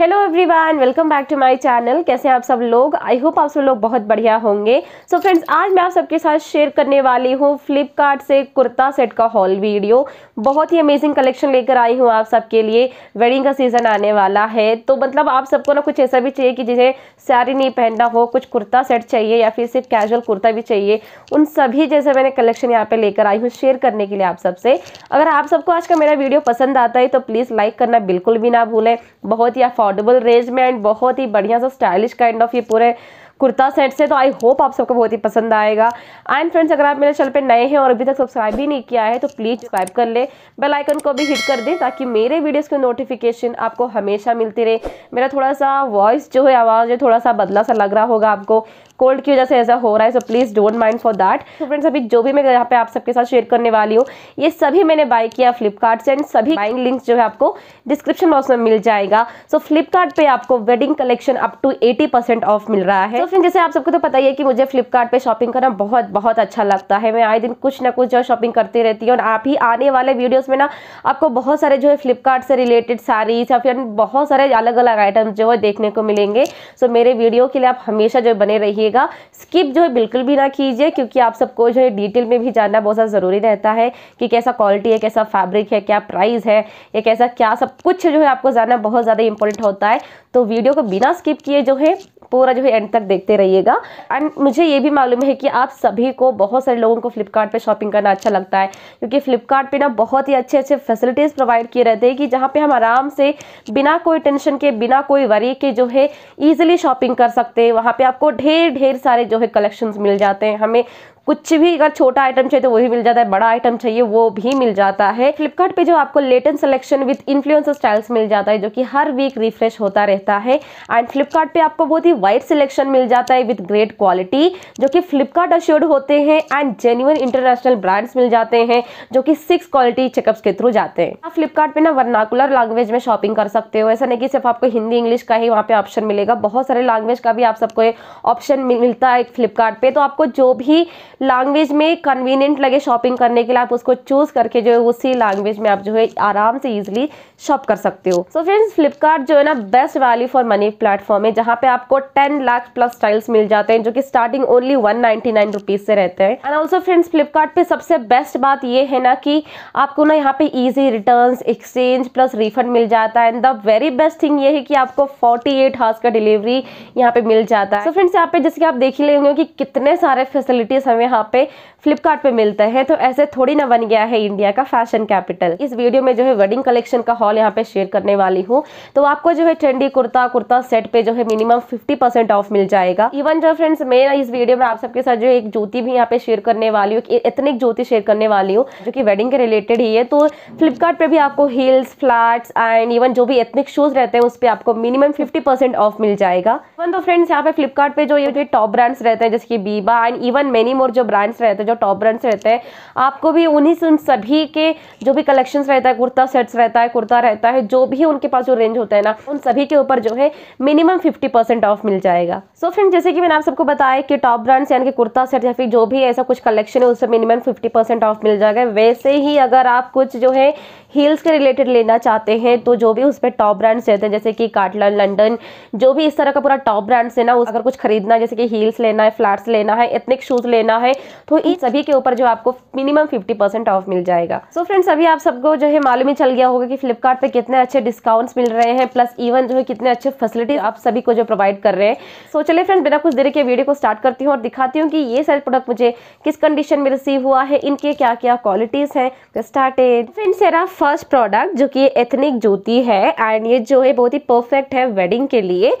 Hello everyone welcome back to my channel कैसे हैं आप सब लोग आई होप आप सब लोग बहुत बढ़िया होंगे सो so फ्रेंड्स आज मैं आप सबके साथ शेयर करने वाली हूँ फ्लिपकार्ट से कुर्ता सेट का हॉल वीडियो बहुत ही अमेजिंग कलेक्शन लेकर आई हूँ आप सबके लिए वेडिंग का सीज़न आने वाला है तो मतलब आप सबको ना कुछ ऐसा भी चाहिए कि जिसे साड़ी नहीं पहनना हो कुछ कुर्ता सेट चाहिए या फिर सिर्फ कैजुअल कुर्ता भी चाहिए उन सभी जैसे मैंने कलेक्शन यहाँ पर लेकर आई हूँ शेयर करने के लिए आप सबसे अगर आप सबको आज का मेरा वीडियो पसंद आता है तो प्लीज़ लाइक करना बिल्कुल भी ना भूलें बहुत ही ऑडेबल रेंज में एंड बहुत ही बढ़िया सा स्टाइलिश काइंड ऑफ ये पूरे कुर्ता सेट से तो आई होप आप सबको बहुत ही पसंद आएगा एंड फ्रेंड्स अगर आप मेरे चैनल पर नए हैं और अभी तक सब्सक्राइब भी नहीं किया है तो प्लीज़ सब्सक्राइब कर ले बेल आइकन को भी हिट कर दें ताकि मेरे वीडियोज़ के नोटिफिकेशन आपको हमेशा मिलती रहे मेरा थोड़ा सा वॉइस जो है आवाज़ है थोड़ा सा बदला सा लग रहा होगा आपको कोल्ड की वजह से ऐसा हो रहा है so please don't mind for that friends अभी जो भी मैं यहाँ पे आप सबके साथ शेयर करने वाली हूँ ये सभी मैंने बाय किया फ्लिपकार्ट से एंड सभी बाइंग लिंक्स जो है आपको डिस्क्रिप्शन बॉक्स में मिल जाएगा सो so, फ्लिपकार्ट पे आपको wedding collection up to 80 percent off मिल रहा है फ्रेंड जैसे आप सबको तो पता ही है कि मुझे फ्लिपकार्ट शॉपिंग करना बहुत बहुत अच्छा लगता है मैं आए दिन कुछ ना कुछ जो शॉपिंग करती रहती हूँ और आप ही आने वाले वीडियोस में ना आपको बहुत सारे जो है फ्लिपकार्ट से रिलेटेड सारीज या फिर बहुत सारे अलग अलग आइटम्स जो है देखने को मिलेंगे सो मेरे वीडियो के लिए आप हमेशा जो बने रहिएगा स्किप जो है बिल्कुल भी ना कीजिए क्योंकि आप सबको जो है डिटेल में भी जानना बहुत ज़्यादा ज़रूरी रहता है कि कैसा क्वालिटी है कैसा फैब्रिक है क्या प्राइस है या कैसा क्या सब कुछ जो है आपको जानना बहुत ज़्यादा इंपॉर्टेंट होता है तो वीडियो को बिना स्किप किए जो है पूरा जो है एंड तक देखते रहिएगा एंड मुझे ये भी मालूम है कि आप सभी को बहुत सारे लोगों को फ्लिपकार्ट शॉपिंग करना अच्छा लगता है क्योंकि फ्लिपकार्ट ना बहुत ही अच्छे अच्छे फैसिलिटीज़ प्रोवाइड किए रहते हैं कि जहाँ पे हम आराम से बिना कोई टेंशन के बिना कोई वरी के जो है ईजिली शॉपिंग कर सकते हैं वहाँ पर आपको ढेर ढेर सारे जो है कलेक्शन मिल जाते हैं हमें कुछ भी अगर छोटा आइटम चाहिए तो वही मिल जाता है बड़ा आइटम चाहिए वो भी मिल जाता है फ्लिपकार्ट पे जो आपको latest selection with influencer styles मिल जाता है जो कि हर वीक रिफ्रेश होता रहता है एंड फ्लिपकार्ट पे आपको बहुत ही वाइड सिलेक्शन मिल जाता है विद ग्रेट क्वालिटी जो कि फ्लिपकार्ट अश्योर्ड होते हैं एंड जेन्यून इंटरनेशनल ब्रांड्स मिल जाते हैं जो कि सिक्स क्वालिटी चेकअप्स के थ्रू जाते हैं आप फ्लिपकार्ट ना वर्नाकुलर लैंग्वेज में शॉपिंग कर सकते हो ऐसा नहीं कि सिर्फ आपको हिंदी इंग्लिश का ही वहाँ पे ऑप्शन मिलेगा बहुत सारे लैंग्वेज का भी आप सबको ऑप्शन मिलता है फ्लिपकार्ट तो आपको जो भी लैंग्वेज में कन्वीनियंट लगे शॉपिंग करने के लिए आप उसको चूज़ करके जो है उसी लैंग्वेज में आप जो है आराम से इजिली शॉप कर सकते हो सो फ्रेंड्स फ्लिपकार्ट जो है ना best value for money platform है जहाँ पे आपको टेन लाख प्लस स्टाइल्स मिल जाते हैं जो कि starting only one ninety nine rupees से रहते हैं एंड ऑल्सो फ्रेंड्स फ्लिपकार्ट सबसे बेस्ट बात ये है ना कि आपको ना यहाँ पे easy return exchange plus refund मिल जाता है and the very best thing ये है कि आपको फोर्टी एट हाउस का डिलीवरी यहाँ पे मिल जाता है सो फ्रेंड्स यहाँ पे जैसे कि आप देख ही लेंगे कि कितने सारे फैसिलिटीज हमें यहाँ पे फ्लिपकार्ट पे मिलते हैं तो ऐसे थोड़ी ना बन गया है इंडिया का फैशन कैपिटल इस वीडियो में जो है वेडिंग कलेक्शन का हॉल यहाँ पे शेयर करने वाली हूँ तो आपको जो है ट्रेंडी कुर्ता कुर्ता सेट पे जो है मिनिमम फिफ्टी ऑफ मिल जाएगा इवन जो फ्रेंड्स मैं इस वीडियो में आप सबके साथ जो एक जूती भी यहाँ पे शेयर करने वाली हूँ इतनी ज्योति शेयर करने वाली हूँ जो की वेडिंग के रिलेटेड ही है तो फ्लिपकार्ट भी आपको हील्स फ्लैट एंड इवन जो भी एथनिक शूज रहते हैं उस पर आपको मिनिमम फिफ्टी ऑफ मिल जाएगा इवन तो फ्रेंड्स यहाँ पे फ्लिपकार्ट जो ये टॉप ब्रांड्स रहते हैं जैसे कि बीबा एंड इवन मेनी मोर जो ब्रांड्स रहते हैं जो टॉप ब्रांड्स रहते हैं आपको भी उन्हीं से उन सभी के जो भी कलेक्शंस रहता है कुर्ता सेट्स रहता है कुर्ता रहता है जो भी उनके पास जो रेंज होता है ना उन सभी के ऊपर जो है मिनिमम फिफ्टी परसेंट ऑफ मिल जाएगा सो so फ्रेंड जैसे कि मैंने आप सबको बताया कि टॉप ब्रांड्स यानी कि कुर्ता सेट या फिर जो भी ऐसा कुछ कलेक्शन है उससे मिनिमम फिफ्टी परसेंट ऑफ मिल जाएगा वैसे ही अगर आप कुछ जो है हील्स के रिलेटेड लेना चाहते हैं तो जो भी उस पर टॉप ब्रांड्स रहते हैं जैसे कि काटलन लंडन जो भी इस तरह का पूरा टॉप ब्रांड्स है ना उस अगर कुछ खरीदना है जैसे कि हील्स लेना है फ्लैट्स लेना है एथनिक शूज़ लेना है है तो इन हम्म। सभी के ऊपर जो आपको मिनिमम फिफ्टी परसेंट ऑफ मिल जाएगा सो so फ्रेंड्स अभी आप सबको जो है मालूम ही चल गया होगा कि फ्लिपकार्ट कितने अच्छे डिस्काउंट्स मिल रहे हैं प्लस इवन जो है कितने अच्छे फैसिलिटी आप सभी को जो प्रोवाइड कर रहे हैं सो चले चलिए फ्रेंड्स बिना कुछ देर के वीडियो को स्टार्ट करती हूँ और दिखाती हूँ कि ये सारे प्रोडक्ट मुझे किस कंडीशन में रिसीव हुआ है इनके क्या क्या क्वालिटीज है फ्रेंड्स मेरा फर्स्ट प्रोडक्ट जो की एथनिक जूती है एंड ये जो है बहुत ही परफेक्ट है वेडिंग के लिए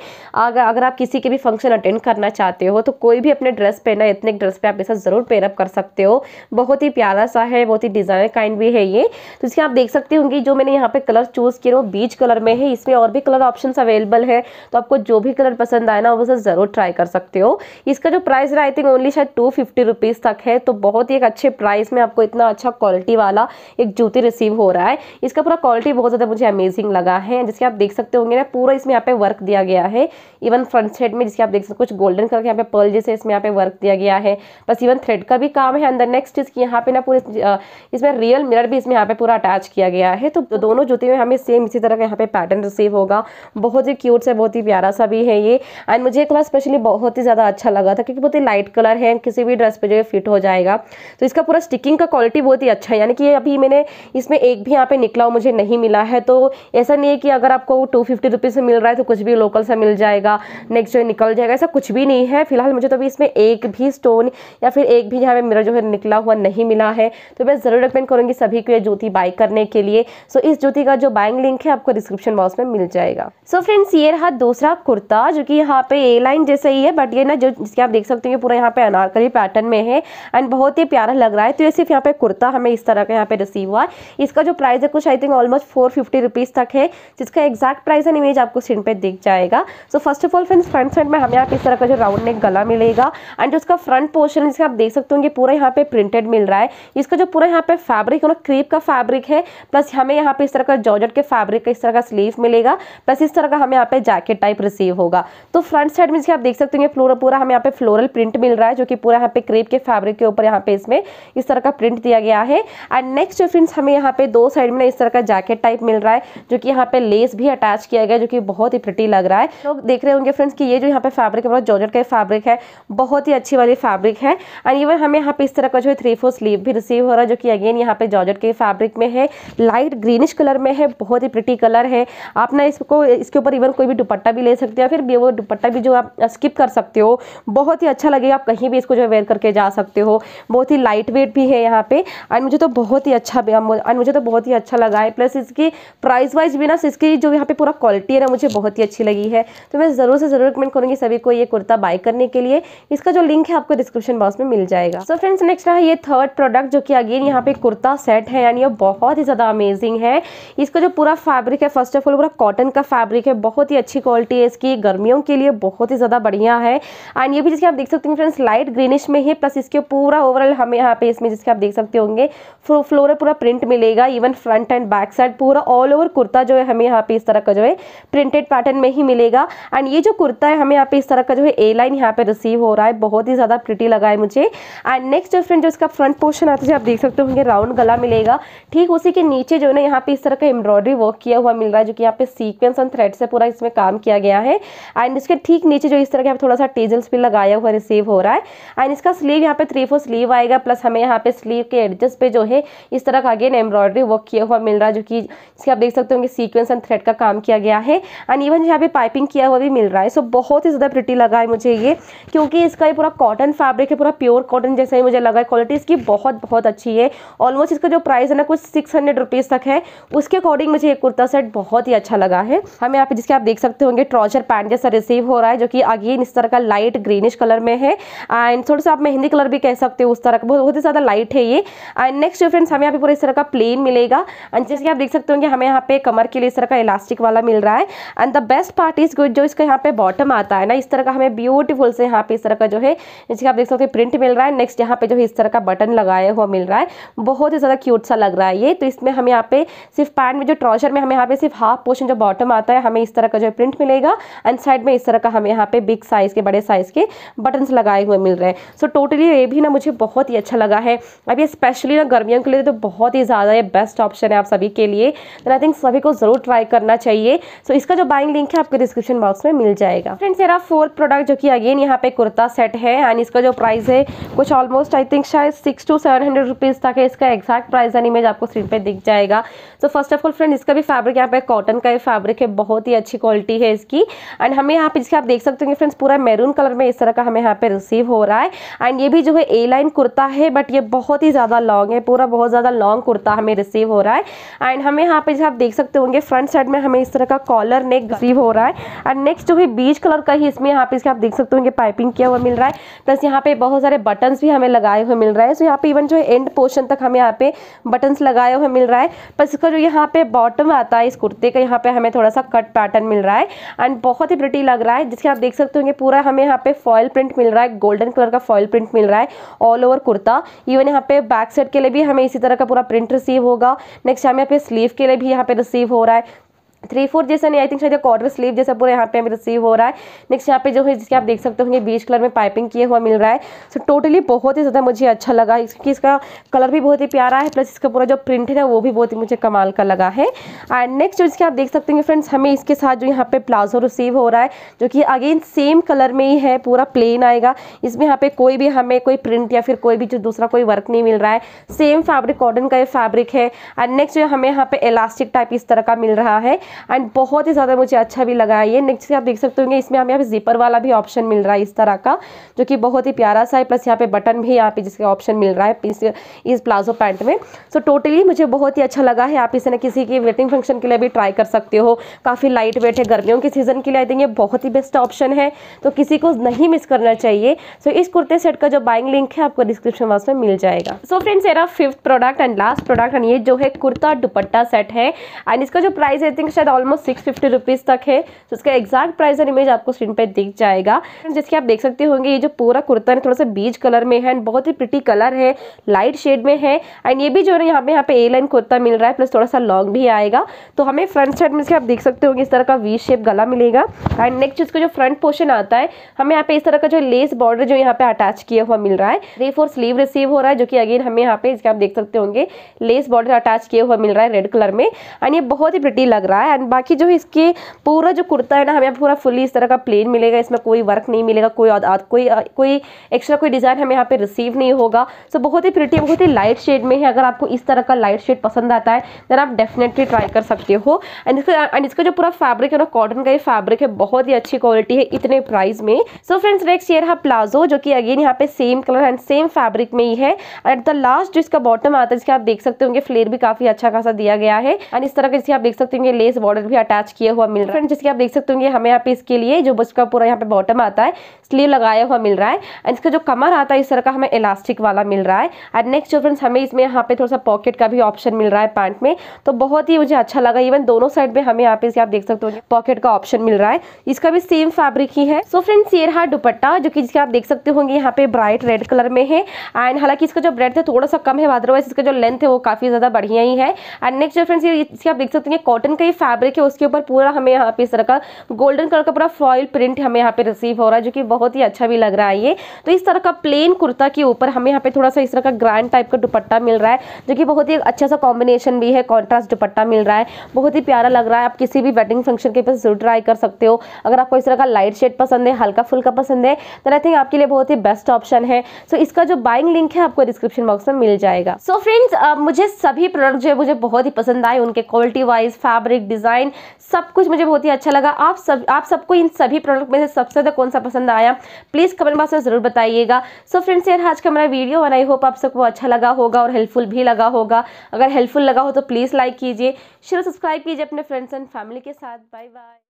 अगर अगर आप किसी के भी फंक्शन अटेंड करना चाहते हो तो कोई भी अपने ड्रेस पहना एथनिक ड्रेस पे आप इसे ज़रूर पेयरअप कर सकते हो बहुत ही प्यारा सा है बहुत ही डिजाइन काइंड भी है ये तो इसके आप देख सकते होंगे जो मैंने यहाँ पे कलर चूज़ किए वो बीच कलर में है इसमें और भी कलर ऑप्शन अवेलेबल है तो आपको जो भी कलर पसंद आए ना उसे ज़रूर ट्राई कर सकते हो इसका जो प्राइस है आई थिंक ओनली शायद टू फिफ्टी तक है तो बहुत ही एक अच्छे प्राइस में आपको इतना अच्छा क्वालिटी वाला एक जूती रिसीव हो रहा है इसका पूरा क्वालिटी बहुत ज़्यादा मुझे अमेजिंग लगा है जिसके आप देख सकते होंगे ना पूरा इसमें यहाँ पे वर्क दिया गया है इवन फ्रंट साइड में जिसके आप देख सकते कुछ गोल्डन कलर के यहाँ पे पर्ल जैसे इसमें यहाँ पे वर्क दिया गया है बस इवन थ्रेड का भी काम है अंदर नेक्स्ट इसकी यहाँ पे ना पूरे इसमें रियल मिरर भी इसमें यहाँ पे पूरा अटैच किया गया है तो दोनों जूते में हमें सेम इसी तरह का यहाँ पे पैटर्न रिसीव होगा बहुत ही क्यूट से बहुत ही प्यारा सा भी है ये एंड मुझे एक बार स्पेशली बहुत ही ज़्यादा अच्छा लगा था क्योंकि बहुत ही लाइट कलर है किसी भी ड्रेस पर जो है फिट हो जाएगा तो इसका पूरा स्टिकिंग का क्वालिटी बहुत ही अच्छा है यानी कि अभी मैंने इसमें एक भी यहाँ पर निकला हो मुझे नहीं मिला है तो ऐसा नहीं है कि अगर आपको टू फिफ्टी से मिल रहा है तो कुछ भी लोकल से मिल जाएगा नेक्स्ट जो निकल जाएगा ऐसा कुछ भी नहीं है फिलहाल मुझे तो अभी इसमें एक भी स्टोन या या फिर एक भी यहाँ पे मेरा जो है निकला हुआ नहीं मिला है तो मैं ज़रूर रिकमेंड करूँगी सभी को ये जूती बाई करने के लिए सो इस जूती का जो बाइंग लिंक है आपको डिस्क्रिप्शन बॉक्स में मिल जाएगा सो so, फ्रेंड्स ये रहा दूसरा कुर्ता जो कि यहाँ पे ए लाइन जैसे ही है बट ये ना जो जिसके आप देख सकते हो पूरा यहाँ पे अनारकली पैटर्न में है एंड बहुत ही प्यारा लग रहा है तो ये सिर्फ यहाँ पे कुर्ता हमें इस तरह का यहाँ पे रिसीव हुआ इसका जो प्राइस है कुछ I think almost four fifty तक है जिसका एग्जैक्ट प्राइस एंड इमेज आपको स्क्रीन पे दिख जाएगा so first of all friends front front में हमें यहाँ इस तरह का जो राउंड नेक गला मिलेगा एंड जो उसका फ्रंट पोर्शन से आप देख सकते होंगे पूरा यहाँ पे प्रिंटेड मिल रहा है इसका जो पूरा यहाँ पे फैब्रिक है ना क्रीप का फैब्रिक है प्लस हमें यहाँ पे इस तरह का जॉर्जेट के फैब्रिक का इस तरह का स्लीव मिलेगा प्लस इस तरह का हमें यहाँ पे जैकेट टाइप रिसीव होगा तो फ्रंट साइड में आप देख सकते होंगे पूरा पूरा हमें यहाँ पे फ्लोरल प्रिंट मिल रहा है जो कि पूरा यहाँ पे क्रीप के फैब्रिक के ऊपर यहाँ पे इसमें इस तरह का प्रिंट दिया गया है एंड नेक्स्ट फ्रेंड्स हमें यहाँ पे दो साइड में इस तरह का जैकेट टाइप मिल रहा है जो कि यहाँ पे लेस भी अटैच किया गया जो कि बहुत ही प्रिटी लग रहा है लोग देख रहे होंगे फ्रेंड्स कि ये जो यहाँ पे फैब्रिक है जॉर्जेट का फैब्रिक है बहुत ही अच्छी वाली फैब्रिक है एंड इवन हमें यहाँ पे इस तरह का जो है थ्री फोर स्लीव भी रिसीव हो रहा है जो कि अगेन यहाँ पे जॉर्जेट के फैब्रिक में है लाइट ग्रीनिश कलर में है बहुत ही प्रिटी कलर है आप ना इसको इसके ऊपर इवन कोई भी दुपट्टा भी ले सकते हो फिर भी वो दुपट्टा भी जो आप स्किप कर सकते हो बहुत ही अच्छा लगेगा आप कहीं भी इसको जो है वेयर करके जा सकते हो बहुत ही लाइट वेट भी है यहाँ पे एंड मुझे तो बहुत ही अच्छा एंड मुझे तो बहुत ही अच्छा लगा है प्लस इसकी प्राइस वाइज भी ना इसकी जो यहाँ पे पूरा क्वालिटी है ना मुझे बहुत ही अच्छी लगी है तो मैं ज़रूर से ज़रूर रिकमेंड करूँगी सभी को ये कुर्ता बाय करने के लिए इसका जो लिंक है आपको डिस्क्रिप्शन बॉक्स में मिल जाएगा सो फ्रेंड्स नेक्स्ट रहा ये थर्ड प्रोडक्ट जो कि अगेन यहाँ पे कुर्ता सेट है यानी ये बहुत ही ज़्यादा अमेजिंग है इसका जो पूरा फैब्रिक है फर्स्ट ऑफ ऑल पूरा कॉटन का फैब्रिक है बहुत ही अच्छी क्वालिटी है इसकी गर्मियों के लिए बहुत ही ज़्यादा बढ़िया है एंड ये भी जिसके आप देख सकते हैं फ्रेंड्स लाइट ग्रीनिश में है प्लस इसके पूरा ओवरऑल हमें यहाँ पे इसमें जिसके आप देख सकते होंगे फ्लोर पूरा प्रिंट मिलेगा even front and back side पूरा ऑल ओवर कुर्ता जो है हमें यहाँ पे इस तरह का जो है प्रिंटेड पैटर्न में ही मिलेगा एंड ये जो कुर्ता है हमें यहाँ पे इस तरह का जो है ए लाइन यहाँ पे रिसीव हो रहा है बहुत ही ज़्यादा प्रिटी लगा है मुझे एंड नेक्स्ट डिफरेंट जो इसका फ्रंट पोर्शन आता है आप देख सकते होंगे राउंड गला मिलेगा ठीक उसी के नीचे जो है ना यहाँ पे इस तरह का एम्ब्रॉयडरी वर्क किया हुआ मिल रहा है जो कि यहाँ पे सीक्वेंस एंड थ्रेड से पूरा इसमें काम किया गया है एंड इसके ठीक नीचे जो इस तरह के का थोड़ा सा टेजल्स भी लगाया हुआ रिसीव हो रहा है एंड इसका स्लीव यहाँ पे थ्री फोर स्लीव आएगा प्लस हमें यहाँ पे स्लीव के एडजस्ट पे जो है इस तरह का अगेन एम्ब्रॉयडरी वर्क किया हुआ मिल रहा है जो कि इसके आप देख सकते होंगे सीक्वेंस एंड थ्रेड का काम किया गया है एंड इवन यहाँ पे पाइपिंग किया हुआ भी मिल रहा है सो बहुत ही ज़्यादा प्रिटी लगा है मुझे ये क्योंकि इसका ये पूरा कॉटन फैब्रिक है पूरा प्योर कॉटन जैसा ही मुझे लगा है क्वालिटी इसकी बहुत बहुत अच्छी है ऑलमोस्ट इसका जो प्राइस है ना कुछ सिक्स हंड्रेड रुपीज़ तक है उसके अकॉर्डिंग मुझे ये कुर्ता सेट बहुत ही अच्छा लगा है हम यहाँ पे जिसके आप देख सकते होंगे ट्रॉजर पैंट जैसा रिसीव हो रहा है जो कि अगेन इस तरह का लाइट ग्रीनिश कलर में है एंड थोड़ा सा आप मेहंदी कलर भी कह सकते हो उस तरह का बहुत ही ज़्यादा लाइट है ये एंड नेक्स्ट फ्रेंड्स हमें यहाँ पे पूरा इस तरह का प्लेन मिलेगा एंड जैसे कि आप देख सकते होंगे हमें यहाँ पे कमर के लिए इस तरह का इलास्टिक वाला मिल रहा है and the best part is good जो इसका यहाँ पे बॉटम आता है ना इस तरह का हमें ब्यूटीफुल से यहाँ पे इस तरह का जो है जैसे आप देख सकते हैं प्रिंट प्रिंट मिल रहा है नेक्स्ट यहाँ पे जो इस तरह का बटन लगाया हुआ मिल रहा है बहुत ही ज़्यादा क्यूट सा लग रहा है ये तो इसमें हम यहाँ पे सिर्फ पैंट में जो ट्राउजर में हमें यहाँ पे सिर्फ हाफ पोर्शन जो बॉटम आता है हमें इस तरह का जो प्रिंट मिलेगा एंड साइड में इस तरह का हमें यहाँ पे बिग साइज़ के बड़े साइज़ के बटन लगाए हुए मिल रहे हैं सो टोटली ये भी ना मुझे बहुत ही अच्छा लगा है अब ये स्पेशली ना गर्मियों के लिए तो बहुत ही ज़्यादा ये बेस्ट ऑप्शन है आप सभी के लिए आई थिंक सभी को ज़रूर ट्राई करना चाहिए सो इसका जो बाइंग लिंक है आपको डिस्क्रिप्शन बॉक्स में मिल जाएगा फ्रेंड्स मेरा फोर्थ प्रोडक्ट जो कि अगेन यहाँ पे कुर्ता सेट है एंड इसका जो प्राइस है से कुछ ऑलमोस्ट आई थिंक शायद six two seven hundred rupees तक है इसका एक्जैक्ट प्राइस एंड इमेज आपको स्क्रीन पे दिख जाएगा तो फर्स्ट ऑफ ऑल फ्रेंड इसका भी फैब्रिक यहाँ पे कॉटन का ही फैब्रिक है बहुत ही अच्छी क्वालिटी है इसकी एंड हमें यहाँ पे जिसके आप देख सकते हो फ्रेंड्स पूरा मैरून कलर में इस तरह का हमें यहाँ पे रिसीव हो रहा है एंड ये भी जो है ए लाइन कुर्ता है बट ये बहुत ही ज़्यादा लॉन्ग है पूरा बहुत ज़्यादा लॉन्ग कुर्ता हमें रिसीव हो रहा है एंड हमें यहाँ पे जैसे आप देख सकते होंगे फ्रंट साइड में हमें इस तरह का कॉलर नेक रिसीव हो रहा है एंड नेक्स्ट जो है बीच कलर का ही इसमें यहाँ पे इसके आप देख सकते होंगे पाइपिंग किया हुआ मिल रहा है प्लस यहाँ पे बहुत सारे बटन भी हमें लगाए हुए मिल रहा है सो यहाँ पे इवन जो एंड पोर्शन तक हमें यहाँ पे बटन लगाए हुए मिल रहा है बस इसका जो यहाँ पे बॉटम आता है इस कुर्ते का यहाँ पे हमें थोड़ा सा कट पैटर्न मिल रहा है एंड बहुत ही ब्रिटी लग रहा है जिसके आप देख सकते होंगे पूरा हमें यहाँ पे फॉयल प्रिंट मिल रहा है गोल्डन कलर का फॉयल प्रिंट मिल रहा है ऑल ओवर कुर्ता इवन यहाँ पे बैक साइड के लिए भी हमें इसी तरह का पूरा प्रिंट रिसीव होगा नेक्स्ट हमें यहाँ पे स्लीव के लिए भी यहाँ पे रिसीव हो रहा है थ्री फोर जैसा नहीं आई थिंक शायद क्वार्टर स्लीव जैसा पूरा यहाँ पे हमें रिसीव हो रहा है नेक्स्ट यहाँ पे जो है जिसके आप देख सकते होंगे बीच कलर में पाइपिंग किए हुआ मिल रहा है सो so, टोटली बहुत ही ज़्यादा मुझे अच्छा लगा क्योंकि इसका कलर भी बहुत ही प्यारा है प्लस इसका पूरा जो प्रिंट है वो भी बहुत ही मुझे कमाल का लगा है एंड नेक्स्ट जो जिसके आप देख सकते हैं फ्रेंड्स हमें इसके साथ जो यहाँ पे प्लाजो रिसीव हो रहा है जो कि अगेन सेम कलर में ही है पूरा प्लेन आएगा इसमें यहाँ पे कोई भी हमें कोई प्रिंट या फिर कोई भी जो दूसरा कोई वर्क नहीं मिल रहा है सेम फैब्रिक कॉटन का ये फैब्रिक है एंड नेक्स्ट जो हमें यहाँ पे इलास्टिक टाइप इस तरह का मिल रहा है एंड बहुत ही ज़्यादा मुझे अच्छा भी लगा है ये नेक्स्ट आप देख सकते होंगे इसमें हमें यहाँ पे जिपर वाला भी ऑप्शन मिल रहा है इस तरह का जो कि बहुत ही प्यारा सा है प्लस यहाँ पे बटन भी यहाँ पे जिसके ऑप्शन मिल रहा है इस इस प्लाजो पैंट में सो so, टोटली मुझे बहुत ही अच्छा लगा है आप इसे ना किसी के वेटिंग फंक्शन के लिए भी ट्राई कर सकते हो काफ़ी लाइट वेट है गर्मियों के सीज़न के लिए आई थिंक ये बहुत ही बेस्ट ऑप्शन है तो किसी को नहीं मिस करना चाहिए सो इस कुर्ते सेट का जो बाइंग लिंक है आपको डिस्क्रिप्शन बॉक्स में मिल जाएगा सो फ्रेंड्स मेरा fifth product and last product and ये जो है कुर्ता दुपट्टा सेट है एंड इसका जो प्राइस आई थिंक शायद ऑलमोस्ट सिक्स फिफ्टी रुपीज़ तक है तो इसका एग्जैक्ट प्राइस एंड इमेज आपको स्क्रीन पे दिख जाएगा जैसे आप देख सकते होंगे ये जो पूरा कुर्ता है थोड़ा सा बीज कलर में है एंड बहुत ही प्रिटी कलर है लाइट शेड में है एंड ये भी जो है यहाँ पे यहाँ पे ए लाइन कुर्ता मिल रहा है प्लस थोड़ा सा लॉन्ग भी आएगा तो हमें फ्रंट साइड में आप देख सकते होंगे इस तरह का वी शेप गला मिलेगा एंड नेक्स्ट इसका जो फ्रंट पोर्शन आता है हमें यहाँ पे इस तरह का जो लेस बॉर्डर जो यहाँ पे अटैच किया हुआ मिल रहा है थ्री फोर स्लीव रिसीव हो रहा है जो कि अगेन हमें यहाँ पे आप देख सकते होंगे लेस बॉर्डर अटैच किया हुआ मिल रहा है रेड कलर में एंड ये बहुत ही प्रिटी लग रहा है है एंड बाकी जो इसके पूरा जो कुर्ता है ना हमें पूरा फुली इस तरह का प्लेन मिलेगा इसमें कोई वर्क नहीं मिलेगा कोई कोई कोई एक्स्ट्रा कोई डिज़ाइन हमें यहाँ पे रिसीव नहीं होगा सो बहुत ही प्रिटी बहुत ही लाइट शेड में है अगर आपको इस तरह का लाइट शेड पसंद आता है देन आप डेफिनेटली ट्राई कर सकते हो एंड इसका एंड इसका जो पूरा फैब्रिक है ना कॉटन का ये फैब्रिक है बहुत ही अच्छी क्वालिटी है इतने प्राइस में सो फ्रेंड्स नेक्स्ट ये रहा प्लाजो जो कि अगेन यहाँ पे same colour and same fabric में ही है एंड द लास्ट जो इसका बॉटम आता है जिसके आप देख सकते होंगे फ्लेयर भी काफ़ी अच्छा खासा दिया गया है एंड इस तरह का जिसके आप देख सकते होंगे लेस साइज बॉर्डर भी अटैच किया हुआ मिल रहा है फ्रेंड जिसके आप देख सकते होंगे हमें यहाँ पे इसके लिए जो बस का पूरा यहाँ पे बॉटम आता है स्लीव लगाया हुआ मिल रहा है एंड इसका जो कमर आता है इस तरह का हमें इलास्टिक वाला मिल रहा है एंड नेक्स्ट जो फ्रेंड्स हमें इसमें यहाँ पे थोड़ा सा पॉकेट का भी ऑप्शन मिल रहा है पैंट में तो बहुत ही मुझे अच्छा लगा इवन दोनों साइड में हमें यहाँ पे आप देख सकते हो पॉकेट का ऑप्शन मिल रहा है इसका भी सेम फैब्रिक ही है सो फ्रेंड्स ये रहा दुपट्टा जो कि जिसके आप देख सकते होंगे यहाँ पे ब्राइट रेड कलर में है एंड हालांकि इसका जो ब्रेड है थोड़ा सा कम है अदरवाइज इसका जो लेंथ है वो काफी ज्यादा बढ़िया ही है एंड नेक्स्ट जो फ्रेंड्स आप देख सकते हैं कॉटन का ही फैब्रिक है उसके ऊपर पूरा हमें यहाँ पे इस तरह का गोल्डन कलर का पूरा फ्लॉयल प्रिंट हमें यहाँ पे रिसीव हो रहा है जो कि बहुत ही अच्छा भी लग रहा है ये तो इस तरह का प्लेन कुर्ता के ऊपर हमें यहाँ पे थोड़ा सा इस तरह का ग्रैंड टाइप का दुपट्टा मिल रहा है जो कि बहुत ही अच्छा सा कॉम्बिनेशन भी है कॉन्ट्रास्ट दुपट्टा मिल रहा है बहुत ही प्यारा लग रहा है आप किसी भी वेडिंग फंक्शन के पास जरूर ट्राई कर सकते हो अगर आपको इस तरह का लाइट शेड पसंद है हल्का फुल्का पसंद है तो आई थिंक आपके लिए बहुत ही बेस्ट ऑप्शन है सो इसका जो बाइंग लिंक है आपको डिस्क्रिप्शन बॉक्स में मिल जाएगा सो फ्रेंड्स मुझे सभी प्रोडक्ट जो है मुझे बहुत ही पसंद आए उनके क्वालिटी वाइज फैब्रिक डिज़ाइन सब कुछ मुझे बहुत ही अच्छा लगा आप सब आप सबको इन सभी प्रोडक्ट में से सबसे ज़्यादा कौन सा पसंद आया प्लीज़ कमेंट बॉक्स में ज़रूर बताइएगा सो फ्रेंड्स यार आज का मेरा वीडियो और आई होप आप सबको अच्छा लगा होगा और हेल्पफुल भी लगा होगा अगर हेल्पफुल लगा हो तो प्लीज़ लाइक कीजिए शेयर सब्सक्राइब कीजिए अपने फ्रेंड्स एंड फैमिली के साथ बाय बाय